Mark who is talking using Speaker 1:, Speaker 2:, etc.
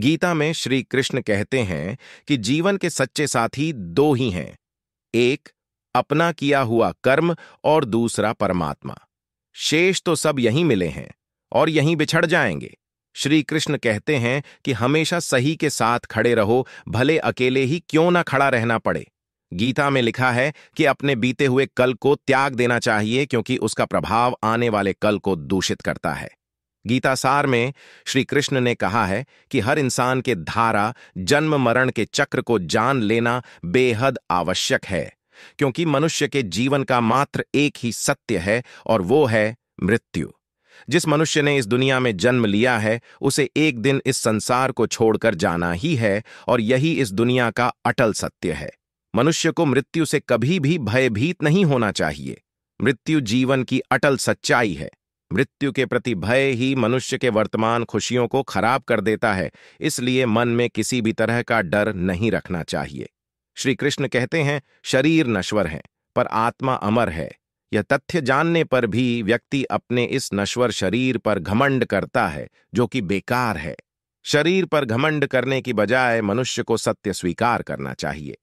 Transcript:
Speaker 1: गीता में श्री कृष्ण कहते हैं कि जीवन के सच्चे साथी दो ही हैं एक अपना किया हुआ कर्म और दूसरा परमात्मा शेष तो सब यहीं मिले हैं और यहीं बिछड़ जाएंगे श्री कृष्ण कहते हैं कि हमेशा सही के साथ खड़े रहो भले अकेले ही क्यों ना खड़ा रहना पड़े गीता में लिखा है कि अपने बीते हुए कल को त्याग देना चाहिए क्योंकि उसका प्रभाव आने वाले कल को दूषित करता है गीता सार में श्री कृष्ण ने कहा है कि हर इंसान के धारा जन्म मरण के चक्र को जान लेना बेहद आवश्यक है क्योंकि मनुष्य के जीवन का मात्र एक ही सत्य है और वो है मृत्यु जिस मनुष्य ने इस दुनिया में जन्म लिया है उसे एक दिन इस संसार को छोड़कर जाना ही है और यही इस दुनिया का अटल सत्य है मनुष्य को मृत्यु से कभी भी भयभीत नहीं होना चाहिए मृत्यु जीवन की अटल सच्चाई है मृत्यु के प्रति भय ही मनुष्य के वर्तमान खुशियों को खराब कर देता है इसलिए मन में किसी भी तरह का डर नहीं रखना चाहिए श्री कृष्ण कहते हैं शरीर नश्वर है पर आत्मा अमर है यह तथ्य जानने पर भी व्यक्ति अपने इस नश्वर शरीर पर घमंड करता है जो कि बेकार है शरीर पर घमंड करने की बजाय मनुष्य को सत्य स्वीकार करना चाहिए